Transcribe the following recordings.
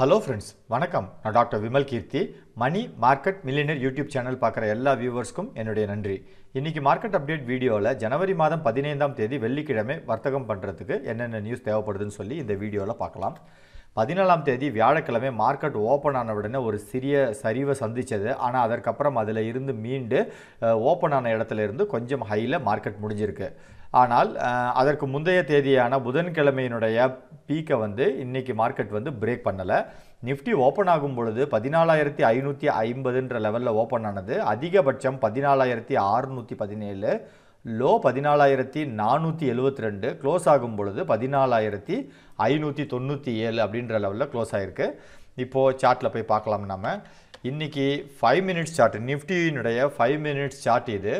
hello friends வணக்கம் நான் doctor Vimal Keerthi money market millionaire YouTube channel பார்க்குற எல்லா வியூவர்ஸ்க்கும் என்னுடைய நன்றி இன்றைக்கி மார்க்கெட் அப்டேட் வீடியோவில் ஜனவரி மாதம் பதினைந்தாம் தேதி வெள்ளிக்கிழமை வர்த்தகம் பண்ணுறதுக்கு என்னென்ன நியூஸ் தேவைப்படுதுன்னு சொல்லி இந்த வீடியோவில் பார்க்கலாம் பதினாலாம் தேதி வியாழக்கிழமை மார்க்கெட் ஓப்பன் ஆன உடனே ஒரு சிறிய சரிவை சந்தித்தது ஆனால் அதற்கப்புறம் அதில் இருந்து மீண்டு ஓப்பன் ஆன இடத்துல இருந்து கொஞ்சம் ஹையில் மார்க்கெட் முடிஞ்சிருக்கு ஆனால் அதற்கு முந்தைய தேதியான புதன்கிழமையினுடைய பீக்கை வந்து இன்றைக்கி மார்க்கெட் வந்து பிரேக் பண்ணலை நிஃப்டி ஓப்பன் ஆகும் பொழுது பதினாலாயிரத்தி ஐநூற்றி ஐம்பதுன்ற லெவலில் ஓப்பன் ஆனது அதிகபட்சம் பதினாலாயிரத்தி அறுநூற்றி பதினேழு லோ பதினாலாயிரத்தி நானூற்றி எழுபத்தி ரெண்டு க்ளோஸ் ஆகும் பொழுது பதினாலாயிரத்தி ஐநூற்றி தொண்ணூற்றி ஏழு அப்படின்ற லெவலில் க்ளோஸ் ஆகிருக்கு இப்போது சார்ட்டில் போய் பார்க்கலாம் நம்ம இன்றைக்கி ஃபைவ் மினிட்ஸ் சார்ட் நிஃப்டியினுடைய ஃபைவ் மினிட்ஸ் சார்ட் இது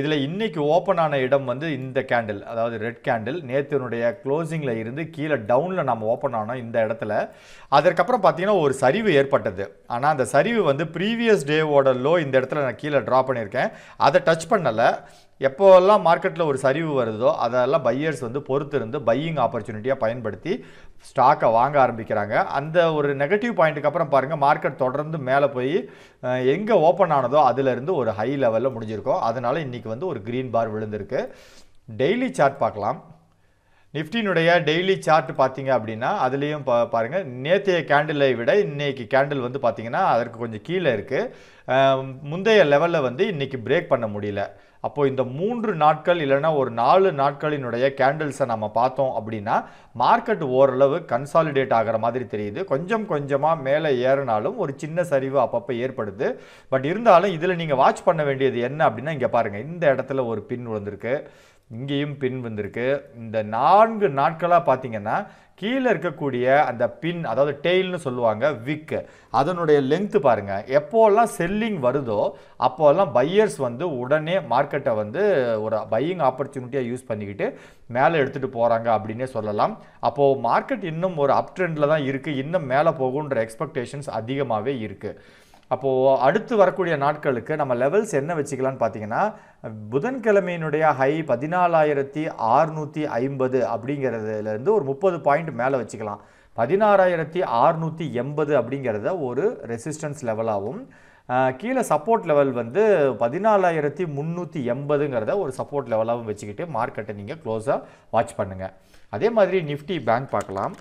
இதில் இன்றைக்கி ஓப்பன் ஆன இடம் வந்து இந்த கேண்டில் அதாவது ரெட் கேண்டில் நேற்றுனுடைய க்ளோசிங்கில் இருந்து கீழே டவுனில் நம்ம ஓப்பன் ஆனோம் இந்த இடத்துல அதற்கப்புறம் பார்த்திங்கன்னா ஒரு சரிவு ஏற்பட்டது ஆனால் அந்த சரிவு வந்து ப்ரீவியஸ் டேவோட லோ இந்த இடத்துல நான் கீழே ட்ரா பண்ணியிருக்கேன் அதை டச் பண்ணலை எப்போல்லாம் மார்க்கெட்டில் ஒரு சரிவு வருதோ அதெல்லாம் பையர்ஸ் வந்து பொறுத்து இருந்து பையிங் ஆப்பர்ச்சுனிட்டியாக பயன்படுத்தி ஸ்டாக்கை வாங்க ஆரம்பிக்கிறாங்க அந்த ஒரு நெகட்டிவ் பாயிண்ட்டுக்கு அப்புறம் பாருங்கள் மார்க்கெட் தொடர்ந்து மேலே போய் எங்கே ஓப்பன் ஆனதோ அதிலிருந்து ஒரு ஹை லெவலில் முடிஞ்சிருக்கோம் அதனால் இன்றைக்கி வந்து ஒரு க்ரீன் பார் விழுந்திருக்கு டெய்லி சார்ட் பார்க்கலாம் நிஃப்டினுடைய டெய்லி சார்ட் பார்த்தீங்க அப்படின்னா அதுலேயும் பா பாருங்கள் நேற்றைய கேண்டிலை விட இன்றைக்கி கேண்டில் வந்து பார்த்திங்கன்னா அதற்கு கொஞ்சம் கீழே இருக்குது முந்தைய லெவலில் வந்து இன்றைக்கி பிரேக் பண்ண முடியல அப்போது இந்த மூன்று நாட்கள் இல்லைனா ஒரு நாலு நாட்களினுடைய கேண்டில்ஸை நம்ம பார்த்தோம் அப்படின்னா மார்க்கெட் ஓரளவு கன்சாலிடேட் ஆகிற மாதிரி தெரியுது கொஞ்சம் கொஞ்சமாக மேலே ஏறினாலும் ஒரு சின்ன சரிவு அப்பப்போ ஏற்படுது பட் இருந்தாலும் இதில் நீங்கள் வாட்ச் பண்ண வேண்டியது என்ன அப்படின்னா இங்கே பாருங்கள் இந்த இடத்துல ஒரு பின் விழுந்திருக்கு இங்கேயும் பின் வந்திருக்கு இந்த நான்கு நாட்களாக பார்த்தீங்கன்னா கீழே இருக்கக்கூடிய அந்த பின் அதாவது டெய்ல்னு சொல்லுவாங்க விக்கு அதனுடைய லென்த்து பாருங்கள் எப்போல்லாம் செல்லிங் வருதோ அப்போல்லாம் பையர்ஸ் வந்து உடனே மார்க்கெட்டை வந்து ஒரு பையிங் ஆப்பர்ச்சுனிட்டியாக யூஸ் பண்ணிக்கிட்டு மேலே எடுத்துகிட்டு போகிறாங்க அப்படின்னே சொல்லலாம் அப்போது மார்க்கெட் இன்னும் ஒரு அப் ட்ரெண்டில் தான் இருக்குது இன்னும் மேலே போகுன்ற எக்ஸ்பெக்டேஷன்ஸ் அதிகமாகவே இருக்குது அப்போது அடுத்து வரக்கூடிய நாட்களுக்கு நம்ம லெவல்ஸ் என்ன வச்சுக்கலான்னு பார்த்தீங்கன்னா புதன்கிழமையினுடைய ஹை பதினாலாயிரத்தி ஆறுநூற்றி ஐம்பது அப்படிங்கிறதுலேருந்து ஒரு முப்பது பாயிண்ட் மேலே வச்சுக்கலாம் பதினாறாயிரத்தி ஆறுநூற்றி எண்பது அப்படிங்கிறத ஒரு ரெசிஸ்டன்ஸ் லெவலாகவும் கீழே சப்போர்ட் லெவல் வந்து பதினாலாயிரத்தி முந்நூற்றி எண்பதுங்கிறத ஒரு சப்போர்ட் லெவலாகவும் வச்சுக்கிட்டு மார்க்கெட்டை நீங்கள் க்ளோஸாக வாட்ச் பண்ணுங்கள் அதே மாதிரி நிஃப்டி பேங்க் பார்க்கலாம்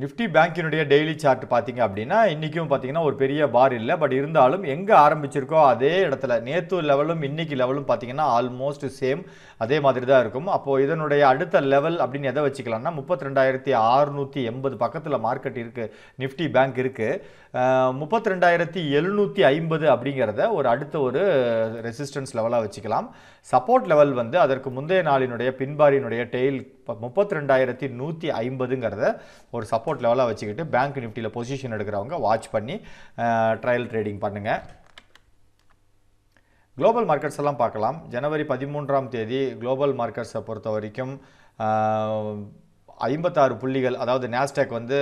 நிஃப்டி பேங்கினுடைய டெய்லி சார்ட் பார்த்தீங்க அப்படின்னா இன்றைக்கும் பார்த்தீங்கன்னா ஒரு பெரிய பார் இல்லை பட் இருந்தாலும் எங்கே ஆரம்பிச்சிருக்கோ அதே இடத்துல நேற்று லெவலும் இன்றைக்கி லெவலும் பார்த்தீங்கன்னா ஆல்மோஸ்ட் சேம் அதே மாதிரி தான் இருக்கும் அப்போது இதனுடைய அடுத்த லெவல் அப்படின்னு எதை வச்சுக்கலாம்னா முப்பத்தி ரெண்டாயிரத்தி அறுநூற்றி எண்பது பக்கத்தில் மார்க்கெட் இருக்குது நிஃப்டி பேங்க் இருக்குது முப்பத்தி ரெண்டாயிரத்தி எழுநூற்றி ஐம்பது அப்படிங்கிறத ஒரு அடுத்த ஒரு ரெசிஸ்டன்ஸ் லெவலாக வச்சுக்கலாம் சப்போர்ட் லெவல் வந்து அதற்கு முந்தைய நாளினுடைய பின்பாரினுடைய டெய்ல் முப்பத்தி ரெண்டாயிரத்தி நூற்றி ஐம்பதுங்கிறத ஒரு சப்போர்ட் சப்போர்ட் லெவலாக வச்சுக்கிட்டு பேங்க் நிஃப்டியில் பொசிஷன் எடுக்கிறவங்க வாட்ச் பண்ணி ட்ரையல் ட்ரேடிங் பண்ணுங்கள் குளோபல் மார்க்கெட்ஸ் எல்லாம் பார்க்கலாம் ஜனவரி பதிமூன்றாம் தேதி குளோபல் மார்க்கெட்ஸை பொறுத்த வரைக்கும் ஐம்பத்தாறு புள்ளிகள் அதாவது நாஸ்டாக் வந்து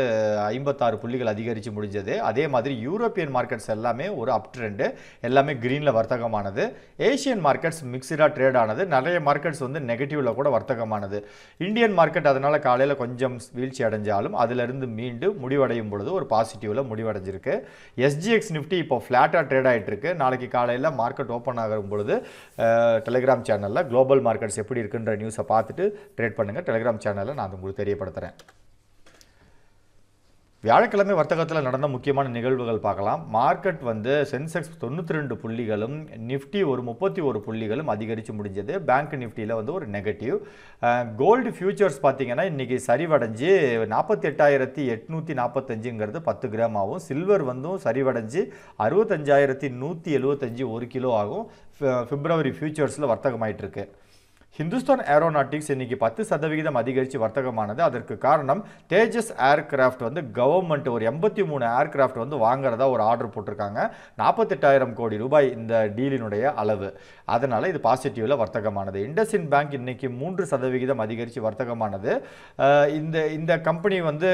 ஐம்பத்தாறு புள்ளிகள் அதிகரித்து முடிஞ்சது அதே மாதிரி யூரோப்பியன் மார்க்கெட்ஸ் எல்லாமே ஒரு அப் ட்ரெண்டு எல்லாமே க்ரீனில் வர்த்தகமானது ஏஷியன் மார்க்கெட்ஸ் மிக்சடாக ட்ரேட் ஆனது நிறைய மார்க்கெட்ஸ் வந்து நெகட்டிவில் கூட வர்த்தகமானது இந்தியன் மார்க்கெட் அதனால் காலையில் கொஞ்சம் வீழ்ச்சி அடைஞ்சாலும் அதிலிருந்து மீண்டு முடிவடையும் பொழுது ஒரு பாசிட்டிவில் முடிவடைஞ்சிருக்கு எஸ்ஜிஎக்ஸ் நிஃப்டி இப்போ ஃப்ளாட்டாக ட்ரேட் ஆகிட்டுருக்கு நாளைக்கு காலையில் மார்க்கெட் ஓப்பன் ஆகும் பொழுது டெலிகிராம் சேனலில் குளோபல் மார்க்கெட்ஸ் எப்படி இருக்குன்ற நியூஸை பார்த்துட்டு ட்ரேட் பண்ணுங்கள் டெலிகிராம் சேனலில் நான் உங்களுக்கு தெரியப்படுத்துகிறேன் வியாழக்கிழமை வர்த்தகத்தில் நடந்த முக்கியமான நிகழ்வுகள் பார்க்கலாம் மார்க்கெட் வந்து சென்செக்ஸ் தொண்ணூற்றி ரெண்டு புள்ளிகளும் நிஃப்டி ஒரு முப்பத்தி ஒரு புள்ளிகளும் அதிகரித்து முடிஞ்சது பேங்க் நிஃப்டியில் வந்து ஒரு நெகட்டிவ் கோல்டு ஃபியூச்சர்ஸ் பார்த்திங்கன்னா இன்றைக்கி சரிவடைஞ்சு நாற்பத்தி எட்டாயிரத்தி எட்நூற்றி நாற்பத்தஞ்சுங்கிறது பத்து கிராம் ஆகும் சில்வர் வந்தும் சரிவடைஞ்சு அறுபத்தஞ்சாயிரத்தி நூற்றி எழுபத்தஞ்சி ஒரு கிலோ ஆகும் ஃபிப்ரவரி ஃபியூச்சர்ஸில் வர்த்தகமாயிட்டிருக்கு ஹிந்துஸ்தான் ஏரோநாட்டிக்ஸ் இன்றைக்கி பத்து சதவிகிதம் அதிகரித்து வர்த்தகமானது அதற்கு காரணம் தேஜஸ் ஏர்கிராஃப்ட் வந்து கவர்மெண்ட் ஒரு எண்பத்தி மூணு ஏர்கிராஃப்ட் வந்து வாங்குறதா ஒரு ஆர்டர் போட்டிருக்காங்க நாற்பத்தெட்டாயிரம் கோடி ரூபாய் இந்த டீலினுடைய அளவு அதனால் இது பாசிட்டிவில் வர்த்தகமானது இண்டஸ்இன் பேங்க் இன்றைக்கி மூன்று சதவிகிதம் அதிகரித்து வர்த்தகமானது இந்த இந்த கம்பெனி வந்து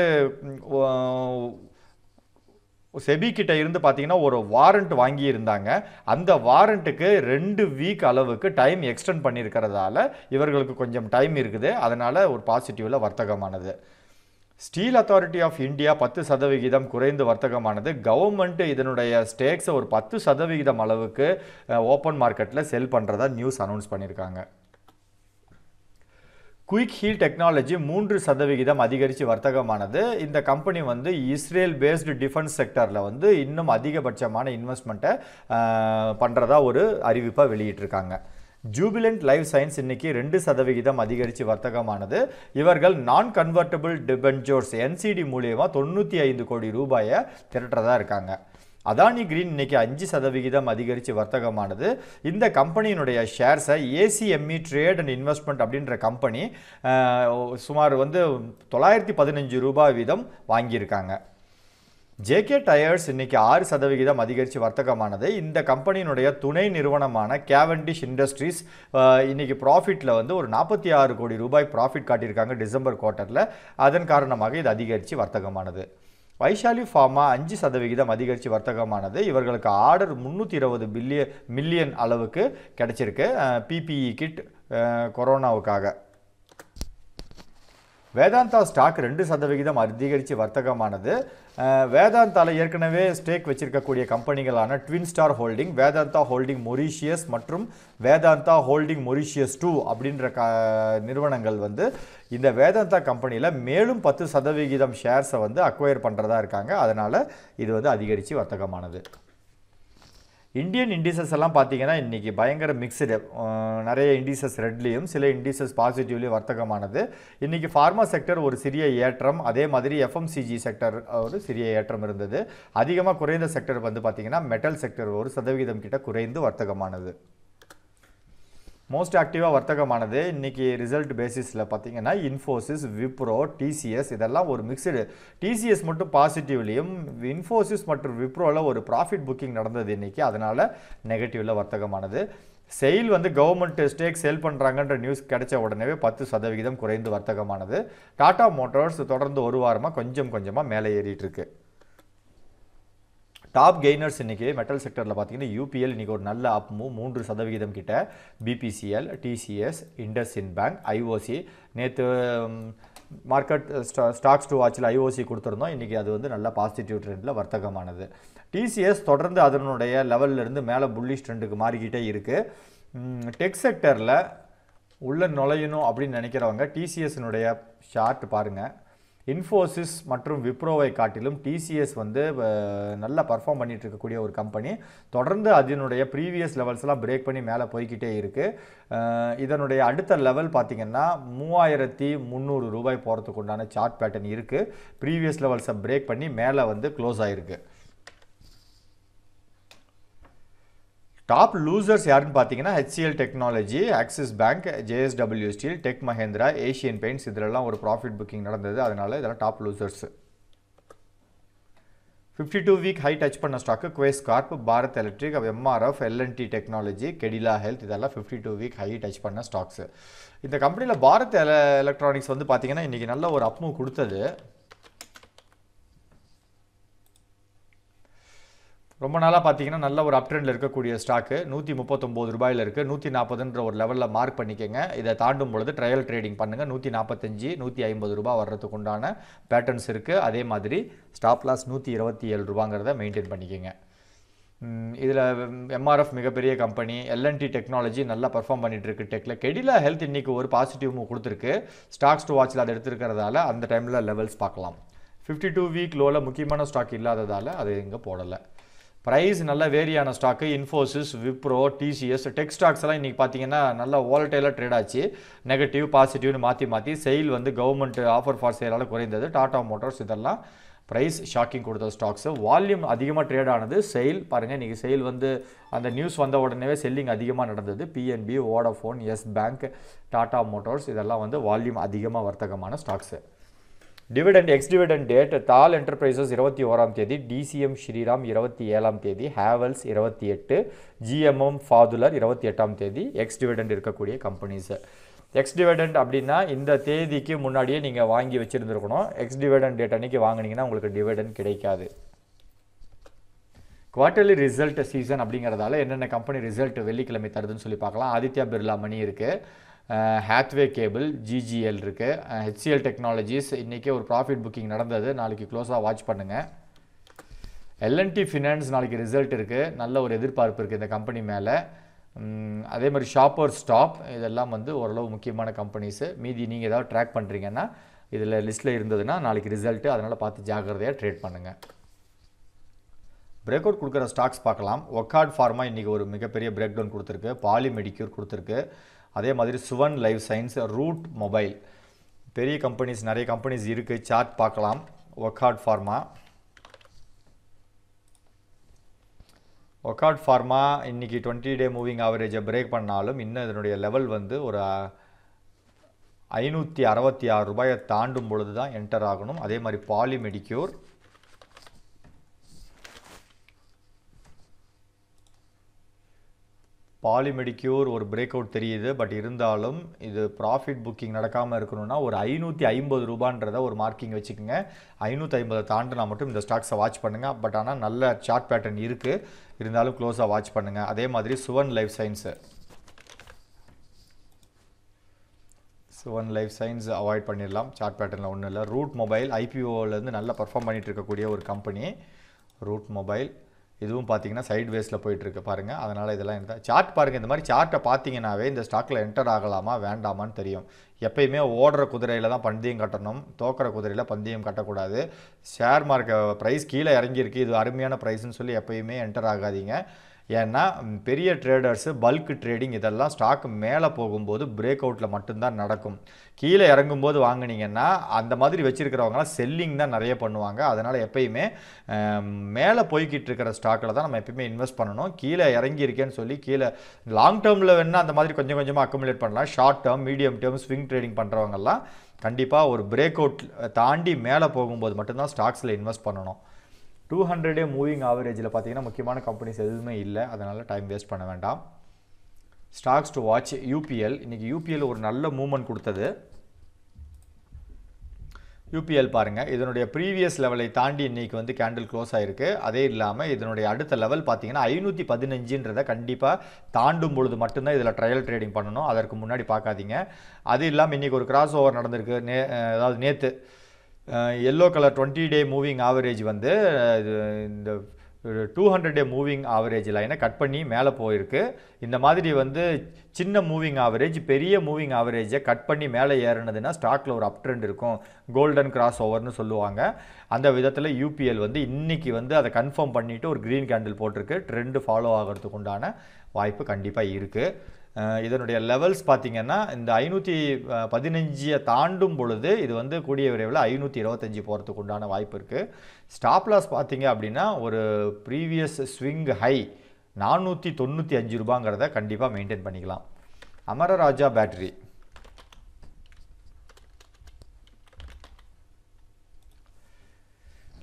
செபிக்கிட்ட இருந்து பார்த்தீங்கன்னா ஒரு வாரண்ட் வாங்கியிருந்தாங்க அந்த வாரண்ட்டுக்கு ரெண்டு வீக் அளவுக்கு டைம் எக்ஸ்டெண்ட் பண்ணியிருக்கிறதால இவர்களுக்கு கொஞ்சம் டைம் இருக்குது அதனால் ஒரு பாசிட்டிவில் வர்த்தகமானது ஸ்டீல் அத்தாரிட்டி ஆஃப் இந்தியா பத்து சதவிகிதம் குறைந்து வர்த்தகமானது கவர்மெண்ட்டு இதனுடைய ஸ்டேக்ஸை ஒரு பத்து சதவிகிதம் அளவுக்கு ஓப்பன் மார்க்கெட்டில் செல் பண்ணுறதா நியூஸ் அனௌன்ஸ் பண்ணியிருக்காங்க குயிக் ஹீல் டெக்னாலஜி மூன்று சதவிகிதம் அதிகரித்து வர்த்தகமானது இந்த கம்பெனி வந்து இஸ்ரேல் பேஸ்டு டிஃபென்ஸ் செக்டரில் வந்து இன்னும் அதிகபட்சமான இன்வெஸ்ட்மெண்ட்டை பண்ணுறதா ஒரு அறிவிப்பாக வெளியிட்டிருக்காங்க ஜூபிலண்ட் லைஃப் சயின்ஸ் இன்னைக்கு ரெண்டு சதவிகிதம் அதிகரித்து வர்த்தகமானது இவர்கள் நான் கன்வெர்ட்டபிள் டிபென்ஜோர்ஸ் என்சிடி மூலியமாக தொண்ணூற்றி ஐந்து கோடி ரூபாயை திரட்டுறதா இருக்காங்க அதானி கிரீன் இன்னைக்கு அஞ்சு சதவிகிதம் அதிகரித்து வர்த்தகமானது இந்த கம்பெனியினுடைய ஷேர்ஸை ஏசிஎம்இ ட்ரேட் அண்ட் இன்வெஸ்ட்மெண்ட் அப்படின்ற கம்பெனி சுமார் வந்து தொள்ளாயிரத்தி பதினஞ்சு ரூபாய் வீதம் வாங்கியிருக்காங்க ஜேகே டயர்ஸ் இன்னைக்கு ஆறு சதவிகிதம் அதிகரித்து வர்த்தகமானது இந்த கம்பெனியினுடைய துணை நிறுவனமான கேவன்டிஷ் இண்டஸ்ட்ரீஸ் இன்னைக்கு ப்ராஃபிட்டில் வந்து ஒரு நாற்பத்தி ஆறு கோடி ரூபாய் ப்ராஃபிட் காட்டியிருக்காங்க டிசம்பர் குவார்ட்டரில் அதன் காரணமாக இது அதிகரித்து வர்த்தகமானது வைஷாலி ஃபார்மா அஞ்சு சதவிகிதம் அதிகரித்து வர்த்தகமானது இவர்களுக்கு ஆர்டர் முந்நூற்றி இருபது பில்லிய மில்லியன் அளவுக்கு கிடச்சிருக்கு பிபிஇ கிட் e கொரோனாவுக்காக வேதாந்தா ஸ்டாக் ரெண்டு சதவிகிதம் அதிகரித்து வர்த்தகமானது வேதாந்தாவில் ஏற்கனவே ஸ்டேக் வச்சிருக்கக்கூடிய கம்பெனிகளான twin star holding Vedanta holding Mauritius மற்றும் வேதாந்தா ஹோல்டிங் மொரிஷியஸ் டூ அப்படின்ற க நிறுவனங்கள் வந்து இந்த வேதாந்தா கம்பெனியில் மேலும் பத்து சதவிகிதம் ஷேர்ஸை வந்து அக்வயர் பண்ணுறதா இருக்காங்க அதனால் இது வந்து அதிகரித்து வர்த்தகமானது இந்தியன் இண்டீசஸ் எல்லாம் பார்த்தீங்கன்னா இன்றைக்கி பயங்கர மிக்சடு நிறைய இண்டீசஸ் ரெட்லேயும் சில இண்டீசஸ் பாசிட்டிவ்லேயும் வர்த்தகமானது இன்றைக்கி ஃபார்மா செக்டர் ஒரு சிறிய ஏற்றம் அதே மாதிரி எஃப்எம்சிஜி செக்டர் ஒரு சிறிய ஏற்றம் இருந்தது அதிகமாக குறைந்த செக்டர் வந்து பார்த்திங்கன்னா மெட்டல் செக்டர் ஒரு சதவீதம் கிட்ட குறைந்து வர்த்தகமானது மோஸ்ட் ஆக்டிவாக வர்த்தகமானது இன்றைக்கி ரிசல்ட் பேசிஸில் பார்த்தீங்கன்னா இன்ஃபோசிஸ் விப்ரோ டிசிஎஸ் இதெல்லாம் ஒரு மிக்சடு டிசிஎஸ் மட்டும் பாசிட்டிவ்லேயும் இன்ஃபோசிஸ் மற்றும் விப்ரோவில் ஒரு ப்ராஃபிட் புக்கிங் நடந்தது இன்றைக்கி அதனால் நெகட்டிவில் வர்த்தகமானது செயல் வந்து கவர்மெண்ட் ஸ்டேக் சேல் பண்ணுறாங்கன்ற நியூஸ் கிடைச்ச உடனே பத்து சதவிகிதம் குறைந்து வர்த்தகமானது டாடா மோட்டார்ஸ் தொடர்ந்து ஒரு வாரமாக கொஞ்சம் கொஞ்சமாக மேலே ஏறிட்டுருக்கு டாப் கெய்னர்ஸ் இன்றைக்கி மெட்டல் செக்டரில் பார்த்தீங்கன்னா யூபிஎல் இன்றைக்கி ஒரு நல்ல அப் மூவ் மூன்று சதவிகிதம் கிட்ட BPCL TCS IndusInd bank IOC நேற்று மார்க்கெட் ஸ்டா ஸ்டாக்ஸ் டு வாட்சில் ஐஓசி கொடுத்துருந்தோம் இன்றைக்கி அது வந்து நல்ல பாசிட்டிவ் ட்ரெண்டில் வர்த்தகமானது டிசிஎஸ் தொடர்ந்து அதனுடைய லெவல்லேருந்து மேலே புள்ளிஷ் ட்ரெண்டுக்கு மாறிக்கிட்டே இருக்குது டெக் செக்டரில் உள்ளே நுழையணும் அப்படின்னு நினைக்கிறவங்க டிசிஎஸ்னுடைய ஷார்ட் பாருங்கள் இன்ஃபோசிஸ் மற்றும் விப்ரோவை காட்டிலும் டிசிஎஸ் வந்து நல்லா பர்ஃபார்ம் பண்ணிட்டு இருக்கக்கூடிய ஒரு கம்பெனி தொடர்ந்து அதனுடைய ப்ரீவியஸ் லெவல்ஸ்லாம் பிரேக் பண்ணி மேலே போய்கிட்டே இருக்குது இதனுடைய அடுத்த லெவல் பார்த்திங்கன்னா மூவாயிரத்தி முந்நூறு ரூபாய் போகிறதுக்கு உண்டான சார்ட் பேட்டர்ன் இருக்குது ப்ரீவியஸ் லெவல்ஸை பிரேக் பண்ணி மேலே வந்து க்ளோஸ் ஆகிருக்கு டாப் லூசர்ஸ் யாருன்னு பார்த்தீங்கன்னா HCL technology Axis bank JSW steel tech Mahindra Asian paints இதிலெல்லாம் ஒரு ப்ராஃபிட் புக்கிங் நடந்தது அதனால் இதெல்லாம் top losers fifty two week high touch பண்ண stock Quess corp Bharat electric MRF L and T technology Cadila health இதெல்லாம் fifty two week high touch பண்ண stocks இந்த கம்பெனியில் பாரத் எல எலக்ட்ரானிக்ஸ் வந்து பார்த்தீங்கன்னா இன்றைக்கி நல்ல ஒரு அப்மூவ் கொடுத்தது ரொம்ப நாளாக பார்த்தீங்கன்னா நல்ல ஒரு அப்ட்ரெண்டில் இருக்கக்கூடிய ஸ்டாக்கு நூற்றி முப்பத்தொம்போது ரூபாயில் இருக்குது நூற்றி நாற்பதுன்ற ஒரு லெவலில் மார்க் பண்ணிக்கோங்க இதை தாண்டும் பொழுது ட்ரையல் ட்ரேடிங் பண்ணுங்கள் நூற்றி நாற்பத்தஞ்சு நூற்றி ஐம்பது ரூபா வர்றதுக்கு உண்டான பேட்டர்ன்ஸ் இருக்குது அதே மாதிரி ஸ்டாப் லாஸ் நூற்றி இருபத்தி ஏழு ரூபாங்கிறத மெயின்டைன் பண்ணிக்கோங்க இதில் எம்ஆர்எஃப் மிகப்பெரிய கம்பெனி எல்என்டி டெக்னாலஜி நல்லா பர்ஃபார்ம் பண்ணிகிட்ருக்கு டெக்கில் கெடிலா ஹெல்த் இன்னைக்கு ஒரு பாசிட்டிவ் மூவ் கொடுத்துருக்கு ஸ்டாக்ஸ் டூ வாட்சில் அதை எடுத்துருக்கிறதால அந்த டைமில் லெவல்ஸ் பார்க்கலாம் ஃபிஃப்டி டூ வீக் லோவில் முக்கியமான ஸ்டாக் இல்லாததால் அது இங்கே போடலை ப்ரைஸ் நல்ல வேரியான stock Infosys Wipro TCS tech stocks எல்லாம் இன்றைக்கி பார்த்தீங்கன்னா நல்லா ஓல்டைலாக ட்ரேட் ஆச்சு நெகட்டிவ் பாசிட்டிவ்னு மாற்றி மாற்றி செயல் வந்து கவர்மெண்ட் ஆஃபர் ஃபார் சேலால் குறைந்தது டாடா மோட்டார்ஸ் இதெல்லாம் ப்ரைஸ் ஷாக்கிங் கொடுத்த ஸ்டாக்ஸு வால்யூம் அதிகமாக ட்ரேட் ஆனது செயல் பாருங்கள் இன்றைக்கி செயல் வந்து அந்த நியூஸ் வந்த உடனேவே செல்லிங் அதிகமாக நடந்தது PNB Vodafone Yes bank Tata Motors இதெல்லாம் வந்து வால்யூம் அதிகமாக வர்த்தகமான stocks dividend ex dividend date தால் என்டர்பிரைசஸ் இருபத்தி ஓராம் தேதி டிசிஎம் ஸ்ரீராம் இருபத்தி ஏழாம் தேதி ஹேவல்ஸ் இருபத்தி எட்டு ஜிஎம்எம் ஃபாதுலர் இருபத்தி எட்டாம் தேதி எக்ஸ் டிவிடெண்ட் இருக்கக்கூடிய கம்பெனிஸு எக்ஸ் டிவிடெண்ட் அப்படின்னா இந்த தேதிக்கு முன்னாடியே நீங்கள் வாங்கி வச்சுருந்துருக்கணும் எக்ஸ் டிவிடெண்ட் டேட் அன்றைக்கி வாங்கினீங்கன்னா உங்களுக்கு டிவிடெண்ட் கிடைக்காது குவார்ட்டர்லி ரிசல்ட் சீசன் அப்படிங்கிறதால என்னென்ன கம்பெனி ரிசல்ட் வெள்ளிக்கிழமை தருதுன்னு சொல்லி பார்க்கலாம் ஆதித்யா பிர்லா மணி இருக்குது ஹேத்வே கேபிள் ஜிஜிஎல் இருக்குது ஹெச்சிஎல் டெக்னாலஜிஸ் இன்றைக்கே ஒரு ப்ராஃபிட் புக்கிங் நடந்தது நாளைக்கு க்ளோஸாக வாட்ச் பண்ணுங்கள் எல்என்டி ஃபினான்ஸ் நாளைக்கு ரிசல்ட் இருக்குது நல்ல ஒரு எதிர்பார்ப்பு இருக்குது இந்த கம்பெனி மேலே அதே மாதிரி ஷாப்பர் ஸ்டாப் இதெல்லாம் வந்து ஓரளவு முக்கியமான கம்பெனிஸு மீதி நீங்கள் ஏதாவது ட்ராக் பண்ணுறீங்கன்னா இதில் லிஸ்ட்டில் இருந்ததுன்னா நாளைக்கு ரிசல்ட்டு அதனால் பார்த்து ஜாகிரதையாக ட்ரேட் பண்ணுங்கள் பிரேக் அவுட் கொடுக்குற ஸ்டாக்ஸ் பார்க்கலாம் ஒக்காட் ஃபார்மா இன்றைக்கி ஒரு மிகப்பெரிய பிரேக் டவுன் கொடுத்துருக்கு பாலி மெடிக்யூர் கொடுத்துருக்கு அதே மாதிரி Suven life science route mobile பெரிய கம்பெனிஸ் நிறைய கம்பெனிஸ் இருக்குது சார்ட் பார்க்கலாம் ஒர்க்ஹார்ட் ஃபார்மா ஒர்க்அவுட் ஃபார்மா இன்றைக்கி டுவெண்ட்டி டே மூவிங் ஆவரேஜை பிரேக் பண்ணாலும் இன்னும் இதனுடைய லெவல் வந்து ஒரு ஐநூற்றி அறுபத்தி ஆறு ரூபாயை தாண்டும் பொழுது தான் என்டர் ஆகணும் அதே மாதிரி பாலிமெடிக்யூர் பாலிமெடிக்யூர் ஒரு பிரேக் அவுட் தெரியுது பட் இருந்தாலும் இது ப்ராஃபிட் புக்கிங் நடக்காமல் இருக்கணும்னா ஒரு ஐநூற்றி ஐம்பது ரூபான்றத ஒரு மார்க்கிங் வச்சுக்கோங்க ஐநூற்றி ஐம்பதை தாண்டினா மட்டும் இந்த ஸ்டாக்ஸை வாட்ச் பண்ணுங்கள் பட் ஆனால் நல்ல சார்ட் பேட்டர்ன் இருக்குது இருந்தாலும் க்ளோஸாக வாட்ச் பண்ணுங்கள் அதே மாதிரி Suven life science Suven life science avoid பண்ணிடலாம் சார்ட் பேட்டர்னில் ஒன்றும் இல்லை ரூட் மொபைல் ஐபிஓலேருந்து நல்லா பர்ஃபார்ம் பண்ணிகிட்டு இருக்கக்கூடிய ஒரு கம்பெனி ரூட் மொபைல் இதுவும் பார்த்தீங்கன்னா சைட் வேஸில் போயிட்டுருக்கு பாருங்கள் அதனால் இதெல்லாம் இருந்தால் சார்ட் பாருங்கள் இந்த மாதிரி சார்ட்டை பார்த்தீங்கன்னாவே இந்த ஸ்டாக்கில் என்டர் ஆகலாமா வேண்டாமான்னு தெரியும் எப்பயுமே ஓடுற குதிரையில் தான் பந்தயம் கட்டணும் தோக்கிற குதிரையில் பந்தயம் கட்டக்கூடாது ஷேர் மார்க்கெட் ப்ரைஸ் கீழே இறங்கியிருக்கு இது அருமையான ப்ரைஸ்ன்னு சொல்லி எப்பயுமே என்டர் ஆகாதீங்க ஏன்னா பெரிய ட்ரேடர்ஸு பல்க் ட்ரேடிங் இதெல்லாம் ஸ்டாக் மேலே போகும்போது பிரேக் அவுட்டில் மட்டும்தான் நடக்கும் கீழே இறங்கும்போது வாங்கினீங்கன்னா அந்த மாதிரி வச்சுருக்கிறவங்களாம் செல்லிங் தான் நிறைய பண்ணுவாங்க அதனால் எப்பயுமே மேலே போய்கிட்டு இருக்கிற ஸ்டாக்கில் தான் நம்ம எப்பயுமே இன்வெஸ்ட் பண்ணணும் கீழே இறங்கியிருக்கேன்னு சொல்லி கீழே லாங் டேர்மில் வேணால் அந்த மாதிரி கொஞ்சம் கொஞ்சமாக அக்குமுலேட் பண்ணலாம் short term medium term swing trading பண்ணுறவங்கெல்லாம் கண்டிப்பாக ஒரு பிரேக் அவுட் தாண்டி மேலே போகும்போது மட்டும்தான் ஸ்டாக்ஸில் இன்வெஸ்ட் பண்ணணும் டூ ஹண்ட்ரடே மூவிங் ஆவரேஜில் பார்த்தீங்கன்னா முக்கியமான கம்பெனிஸ் எதுவுமே இல்லை அதனால் டைம் வேஸ்ட் பண்ண வேண்டாம் ஸ்டாக்ஸ் டு வாட்ச் யூபிஎல் இன்றைக்கி யூபிஎல் ஒரு நல்ல மூமெண்ட் கொடுத்தது யூபிஎல் பாருங்கள் இதனுடைய ப்ரீவியஸ் லெவலை தாண்டி இன்றைக்கி வந்து கேண்டில் க்ளோஸ் ஆகிருக்கு அதே இல்லாமல் இதனுடைய அடுத்த லெவல் பார்த்தீங்கன்னா ஐநூற்றி பதினஞ்சுன்றதை கண்டிப்பாக தாண்டும் பொழுது மட்டும்தான் இதில் ட்ரையல் ட்ரேடிங் பண்ணணும் அதற்கு முன்னாடி பார்க்காதீங்க அது இல்லாமல் இன்றைக்கி ஒரு கிராஸ் ஓவர் நடந்திருக்கு நே அதாவது நேற்று yellow colour twenty day moving average வந்து இந்த two hundred day moving average லைனை கட் பண்ணி மேலே போயிருக்கு இந்த மாதிரி வந்து சின்ன மூவிங் ஆவரேஜ் பெரிய மூவிங் ஆவரேஜை கட் பண்ணி மேலே ஏறினதுன்னா ஸ்டாக்கில் ஒரு அப் ட்ரெண்ட் இருக்கும் கோல்டன் கிராஸ் ஓவர்னு சொல்லுவாங்க அந்த விதத்தில் யூபிஎல் வந்து இன்றைக்கி வந்து அதை கன்ஃபார்ம் பண்ணிவிட்டு ஒரு க்ரீன் கேண்டில் போட்டிருக்கு ட்ரெண்டு ஃபாலோ ஆகிறதுக்கு உண்டான வாய்ப்பு கண்டிப்பாக இருக்குது இதனுடைய லெவல்ஸ் பார்த்திங்கன்னா இந்த ஐநூற்றி பதினஞ்சை தாண்டும் பொழுது இது வந்து கூடிய விரைவில் ஐநூற்றி இருபத்தஞ்சி போகிறதுக்கு உண்டான வாய்ப்பு இருக்குது ஸ்டாப்லாஸ் பார்த்திங்க அப்படின்னா ஒரு ப்ரீவியஸ் ஸ்விங் ஹை நானூற்றி தொண்ணூற்றி அஞ்சு ரூபாங்கிறத கண்டிப்பாக மெயின்டைன் பண்ணிக்கலாம் அமரராஜா பேட்டரி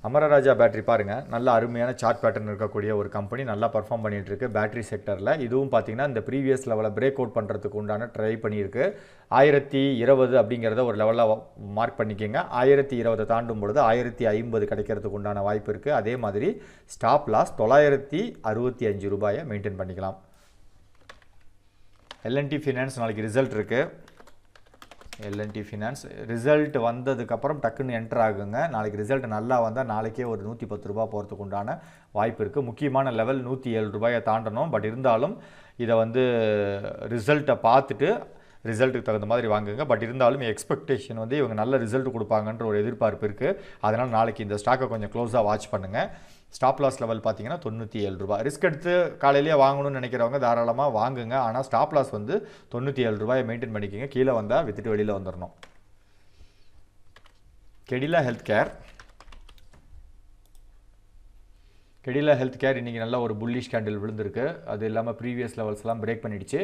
அமரராஜா பேட்டரி பாருங்கள் நல்ல அருமையான சார்ட் பேட்டர்ன் இருக்கக்கூடிய ஒரு கம்பெனி நல்லா பர்ஃபார்ம் பண்ணிகிட்ருக்கு இருக்கு பேட்டரி செக்டரில் இதுவும் பார்த்தீங்கன்னா இந்த ப்ரீவியஸ் லெவலில் பிரேக் அவுட் பண்ணுறதுக்கு உண்டான ட்ரை பண்ணியிருக்கு ஆயிரத்தி இருபது அப்படிங்கிறத ஒரு லெவலில் மார்க் பண்ணிக்கோங்க ஆயிரத்தி இருபதை தாண்டும் பொழுது ஆயிரத்தி ஐம்பது கிடைக்கிறதுக்கு உண்டான வாய்ப்பு இருக்குது அதே மாதிரி ஸ்டாப் லாஸ் தொள்ளாயிரத்தி அறுபத்தி அஞ்சு ரூபாயை மெயின்டைன் பண்ணிக்கலாம் எல்என்டி ஃபினான்ஸ் நாளைக்கு ரிசல்ட் இருக்குது எல்என்டி ஃபினான்ஸ் ரிசல்ட் வந்ததுக்கப்புறம் டக்குன்னு என்டர் ஆகுங்க நாளைக்கு ரிசல்ட் நல்லா வந்தால் நாளைக்கே ஒரு நூற்றி பத்து ரூபா போகிறதுக்கு உண்டான வாய்ப்பு இருக்குது முக்கியமான லெவல் நூற்றி ஏழு ரூபாயை தாண்டணும் பட் இருந்தாலும் இதை வந்து ரிசல்ட்டை பார்த்துட்டு ரிசல்ட்டுக்கு தகுந்த மாதிரி வாங்குங்க பட் இருந்தாலும் எக்ஸ்பெக்டேஷன் வந்து இவங்க நல்ல ரிசல்ட் கொடுப்பாங்கன்ற ஒரு எதிர்பார்ப்பு இருக்குது அதனால் நாளைக்கு இந்த ஸ்டாக்கை கொஞ்சம் க்ளோஸாக வாட்ச் பண்ணுங்கள் ஸ்டாப் லாஸ் லெவல் பார்த்தீங்கன்னா தொண்ணூற்றி ஏழு ரூபாய் ரிஸ்க் எடுத்து காலையிலேயே வாங்கணும்னு நினைக்கிறவங்க தாராளமாக வாங்குங்க ஆனால் ஸ்டாப் லாஸ் வந்து தொண்ணூற்றி ஏழு ரூபாயை மெயின்டைன் பண்ணிக்கோங்க கீழே வந்தால் வித்துட்டு வெளியில் வந்துடணும் Cadila health care Cadila health care இன்றைக்கி நல்லா ஒரு புல்லிஷ் கேண்டில் விழுந்திருக்கு அது இல்லாமல் ப்ரீவியஸ் லெவல்ஸ்லாம் பிரேக் பண்ணிடுச்சு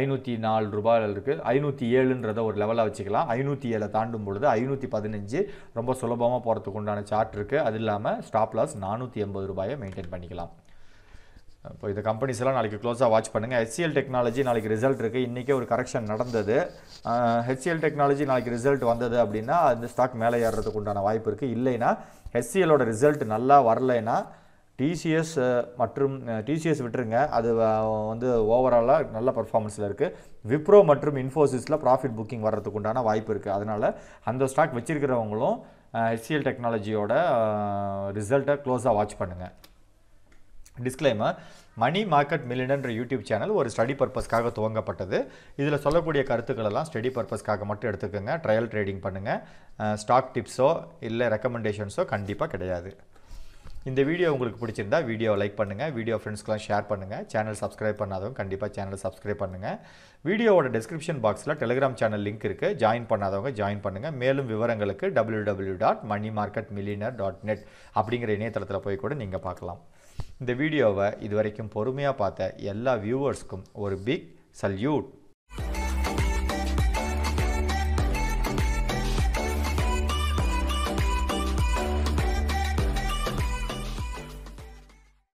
ஐநூற்றி நாலு ரூபாயில் இருக்குது ஐநூற்றி ஏழுன்றதை ஒரு லெவலாக வச்சுக்கலாம் ஐநூற்றி ஏழை தாண்டும் பொழுது ஐநூற்றி பதினஞ்சு ரொம்ப சுலபமாக போகிறதுக்கு உண்டான சார்ட் இருக்குது அது இல்லாமல் ஸ்டாப் லாஸ் நானூற்றி எண்பது ரூபாயை மெயின்டைன் பண்ணிக்கலாம் இப்போ இந்த கம்பெனிஸ் எல்லாம் நாளைக்கு க்ளோஸாக வாட்ச் பண்ணுங்கள் ஹெச்சிஎல் டெக்னாலஜி நாளைக்கு ரிசல்ட் இருக்குது இன்றைக்கே ஒரு கரெக்ஷன் நடந்தது ஹெச்சிஎல் டெக்னாலஜி நாளைக்கு ரிசல்ட் வந்தது அப்படின்னா அந்த ஸ்டாக் மேலே ஏறுறதுக்கு உண்டான வாய்ப்பு இருக்குது இல்லைன்னா ஹெச்சிஎலோட ரிசல்ட் நல்லா வரலைன்னா டிசிஎஸ் மற்றும் டிசிஎஸ் விட்டுருங்க அது வந்து ஓவராலாக நல்ல பர்ஃபார்மன்ஸில் இருக்குது விப்ரோ மற்றும் இன்ஃபோசிஸில் ப்ராஃபிட் புக்கிங் வர்றதுக்கு உண்டான வாய்ப்பு இருக்குது அதனால் அந்த ஸ்டாக் வச்சுருக்கிறவங்களும் ஹெச்சிஎல் டெக்னாலஜியோட ரிசல்ட்டை க்ளோஸாக வாட்ச் பண்ணுங்கள் டிஸ்க்ளைமர் மணி மார்க்கெட் மில்லினன்ற யூடியூப் சேனல் ஒரு ஸ்டடி பர்பஸ்க்காக துவங்கப்பட்டது இதில் சொல்லக்கூடிய கருத்துக்கள் எல்லாம் ஸ்டடி பர்பஸ்க்காக மட்டும் எடுத்துக்கோங்க ட்ரையல் ட்ரேடிங் பண்ணுங்கள் ஸ்டாக் டிப்ஸோ இல்லை ரெக்கமெண்டேஷன்ஸோ கண்டிப்பாக கிடையாது இந்த வீடியோ உங்களுக்கு பிடிச்சிருந்தா வீடியோவை லைக் பண்ணுங்கள் வீடியோ ஃப்ரெண்ட்ஸ்க்குலாம் ஷேர் பண்ணுங்கள் சேனல் சப்ஸ்கிரைப் பண்ணாதவங்க கண்டிப்பாக சேனல் சப்ஸ்கிரைப் பண்ணுங்கள் வீடியோவோட டிஸ்கிரிப்ஷன் பாக்ஸில் டெலிகிராம் சேனல் லிங்க் இருக்குது ஜாயின் பண்ணாதவங்க ஜாயின் பண்ணுங்கள் மேலும் விவரங்களுக்கு W W dot money market millionaire dot net அப்படிங்கிற இணையதளத்தில் போய் கூட நீங்கள் பார்க்கலாம் இந்த வீடியோவை இதுவரைக்கும் பொறுமையாக பார்த்த எல்லா வியூவர்ஸ்க்கும் ஒரு பிக் சல்யூட்